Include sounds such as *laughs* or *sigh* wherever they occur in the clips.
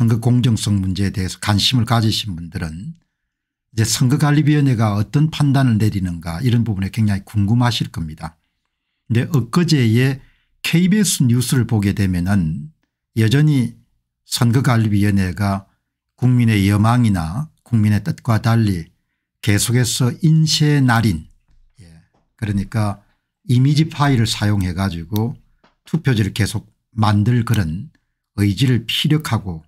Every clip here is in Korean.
선거 공정성 문제에 대해서 관심을 가지신 분들은 이제 선거관리위원회가 어떤 판단을 내리는가 이런 부분에 굉장히 궁금하실 겁니다. 근데 엊그제의 KBS 뉴스를 보게 되면은 여전히 선거관리위원회가 국민의 여망이나 국민의 뜻과 달리 계속해서 인쇄 날인 예, 그러니까 이미지 파일을 사용해 가지고 투표지를 계속 만들 그런 의지를 피력하고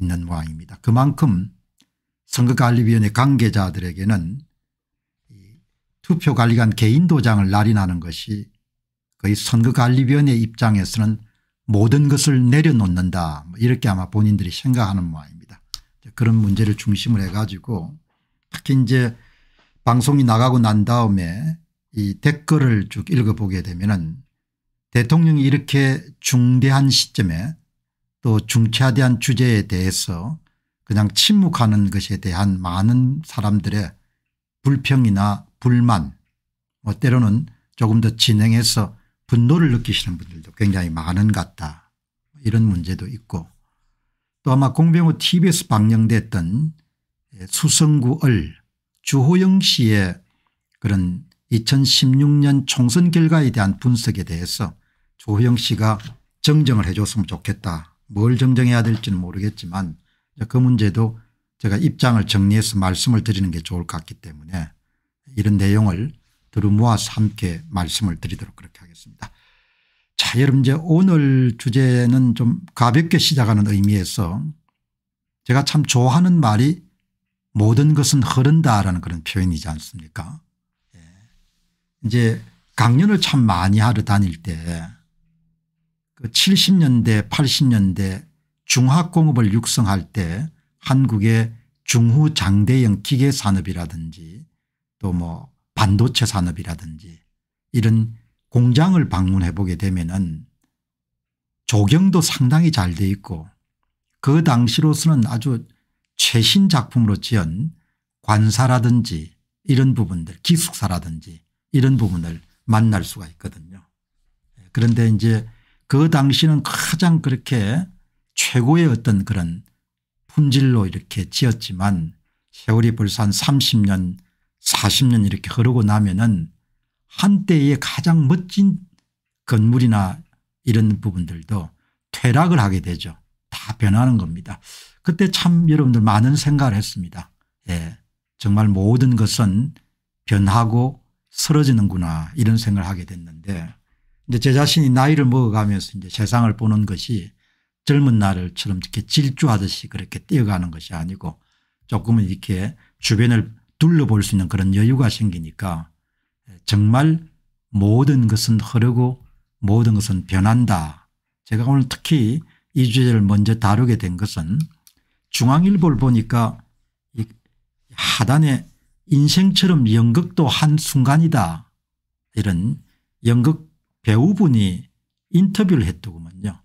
있는 모양입니다. 그만큼 선거관리위원회 관계자들에게는 투표관리관 개인 도장을 날인하는 것이 거의 선거관리위원회 입장에서는 모든 것을 내려놓는다 뭐 이렇게 아마 본인들이 생각하는 모양입니다. 그런 문제를 중심으 해가지고 특히 이제 방송이 나가고 난 다음에 이 댓글을 쭉 읽어보게 되면은 대통령이 이렇게 중대한 시점에 또 중차대한 주제에 대해서 그냥 침묵하는 것에 대한 많은 사람들의 불평이나 불만 뭐 때로는 조금 더 진행해서 분노를 느끼시는 분들도 굉장히 많은 것 같다 이런 문제도 있고 또 아마 공병호 t v 에서 방영됐던 수성구 을 주호영 씨의 그런 2016년 총선 결과에 대한 분석에 대해서 주호영 씨가 정정을 해 줬으면 좋겠다 뭘 정정해야 될지는 모르겠지만 그 문제도 제가 입장을 정리해서 말씀을 드리는 게 좋을 것 같기 때문에 이런 내용을 두루 모아서 함께 말씀을 드리도록 그렇게 하겠습니다. 자 여러분 이제 오늘 주제는 좀 가볍게 시작하는 의미에서 제가 참 좋아하는 말이 모든 것은 흐른다라는 그런 표현이지 않습니까 예. 이제 강연을 참 많이 하러 다닐 때그 70년대 80년대 중화공업을 육성할 때 한국의 중후장대형 기계산업이라든지 또 뭐 반도체 산업이라든지 이런 공장을 방문해 보게 되면은 조경도 상당히 잘 돼 있고 그 당시로서는 아주 최신 작품으로 지은 관사라든지 이런 부분들 기숙사라든지 이런 부분을 만날 수가 있거든요. 그런데 이제 그 당시는 가장 그렇게 최고의 어떤 그런 품질로 이렇게 지었지만 세월이 벌써 한 30년 40년 이렇게 흐르고 나면은 한때의 가장 멋진 건물이나 이런 부분들도 퇴락을 하게 되죠. 다 변하는 겁니다. 그때 참 여러분들 많은 생각을 했습니다. 예. 정말 모든 것은 변하고 쓰러지는구나 이런 생각을 하게 됐는데 이제 제 자신이 나이를 먹어가면서 이제 세상을 보는 것이 젊은 날처럼 이렇게 질주하듯이 그렇게 뛰어가는 것이 아니고 조금은 이렇게 주변을 둘러볼 수 있는 그런 여유가 생기니까 정말 모든 것은 흐르고 모든 것은 변한다. 제가 오늘 특히 이 주제를 먼저 다루게 된 것은 중앙일보를 보니까 이 하단에 인생처럼 연극도 한순간이다. 이런 연극 배우분이 인터뷰를 했더구먼요.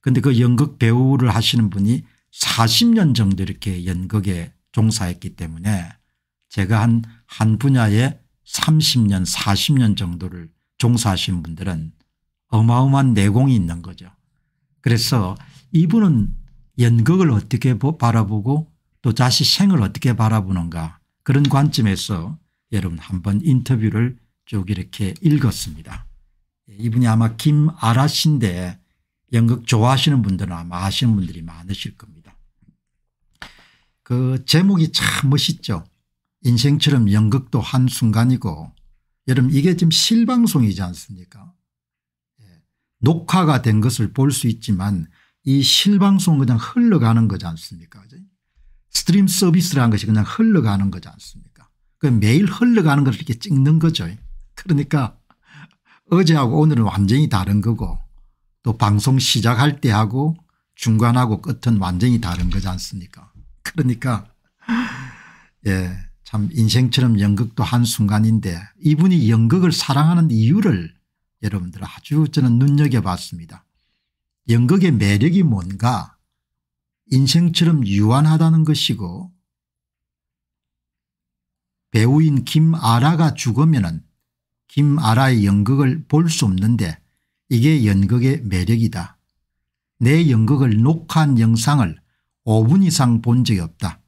그런데 그 연극 배우를 하시는 분이 40년 정도 이렇게 연극에 종사했기 때문에 제가 한, 한 분야에 30년 40년 정도를 종사하신 분들은 어마어마한 내공이 있는 거죠. 그래서 이분은 연극을 어떻게 바라보고 또 자식 생을 어떻게 바라보는가 그런 관점에서 여러분 한번 인터뷰를 쭉 이렇게 읽었습니다. 이분이 아마 김아라 씨인데 연극 좋아하시는 분들은 아마 아시는 분들이 많으실 겁니다. 그 제목이 참 멋있죠. 인생처럼 연극도 한순간이고 여러분 이게 지금 실방송이지 않습니까 예, 녹화가 된 것을 볼 수 있지만 이 실방송 그냥 흘러가는 거지 않습니까 스트림 서비스라는 것이 그냥 흘러가는 거지 않습니까 그 매일 흘러가는 것 이렇게 찍는 거죠 그러니까 어제하고 오늘은 완전히 다른 거고 또 방송 시작할 때하고 중간하고 끝은 완전히 다른 거지 않습니까 *laughs* 그러니까 예, 참 인생처럼 연극도 한순간인데 이분이 연극을 사랑하는 이유를 여러분들 아주 저는 눈여겨봤습니다. 연극의 매력이 뭔가 인생처럼 유한하다는 것이고 배우인 김아라가 죽으면 김아라의 연극을 볼 수 없는데 이게 연극의 매력이다. 내 연극을 녹화한 영상을 5분 이상 본 적이 없다.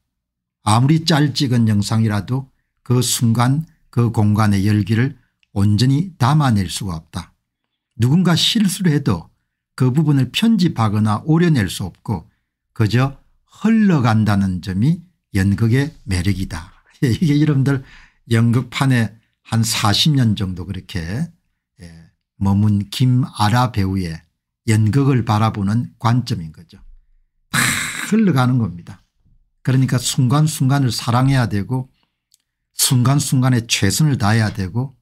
아무리 짤찍은 영상이라도 그 순간 그 공간의 열기를 온전히 담아낼 수가 없다. 누군가 실수를 해도 그 부분을 편집하거나 오려낼 수 없고 그저 흘러간다는 점이 연극의 매력이다. *laughs* 이게 여러분들 연극판에 한 40년 정도 그렇게 예, 머문 김아라 배우의 연극을 바라보는 관점인 거죠. 다 흘러가는 겁니다. 그러니까 순간순간을 사랑해야 되고 순간순간에 최선을 다해야 되고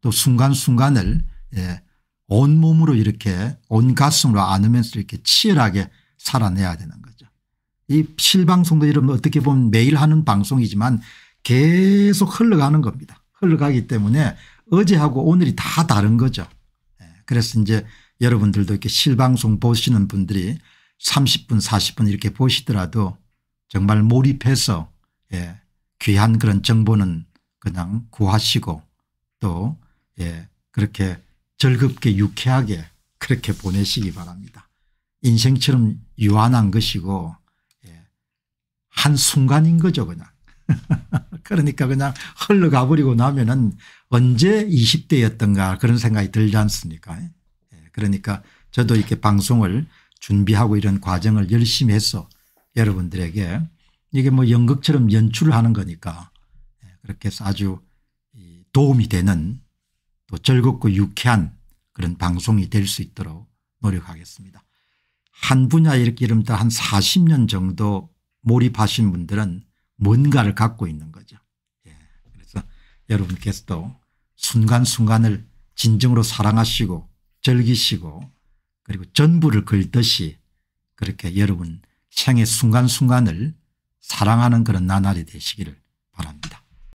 또 순간순간을 예, 온몸으로 이렇게 온 가슴으로 안으면서 이렇게 치열하게 살아내야 되는 거죠. 이 실방송도 이런 어떻게 보면 매일 하는 방송이지만 계속 흘러가는 겁니다. 흘러가기 때문에 어제하고 오늘이 다 다른 거죠. 예, 그래서 이제 여러분들도 이렇게 실방송 보시는 분들이 30분 40분 이렇게 보시더라도 정말 몰입해서 예, 귀한 그런 정보는 그냥 구하시고 또 예, 그렇게 즐겁게 유쾌하게 그렇게 보내시기 바랍니다. 인생처럼 유한한 것이고 예, 한순간인 거죠 그냥. *laughs* 그러니까 그냥 흘러가버리고 나면은 언제 20대였던가 그런 생각이 들지 않습니까? 예. 그러니까 저도 이렇게 방송을 준비하고 이런 과정을 열심히 해서 여러분들에게 이게 뭐 연극처럼 연출을 하는 거니까 예, 그렇게 해서 아주 도움이 되는 또 즐겁고 유쾌한 그런 방송이 될 수 있도록 노력하겠습니다. 한 분야 이렇게 이름다 한 40년 정도 몰입하신 분들은 뭔가를 갖고 있는 거죠. 예. 그래서 여러분께서도 순간순간을 진정으로 사랑하시고 즐기시고 그리고 전부를 걸듯이 그렇게 여러분 생의 순간순간을 사랑하는 그런 나날이 되시기를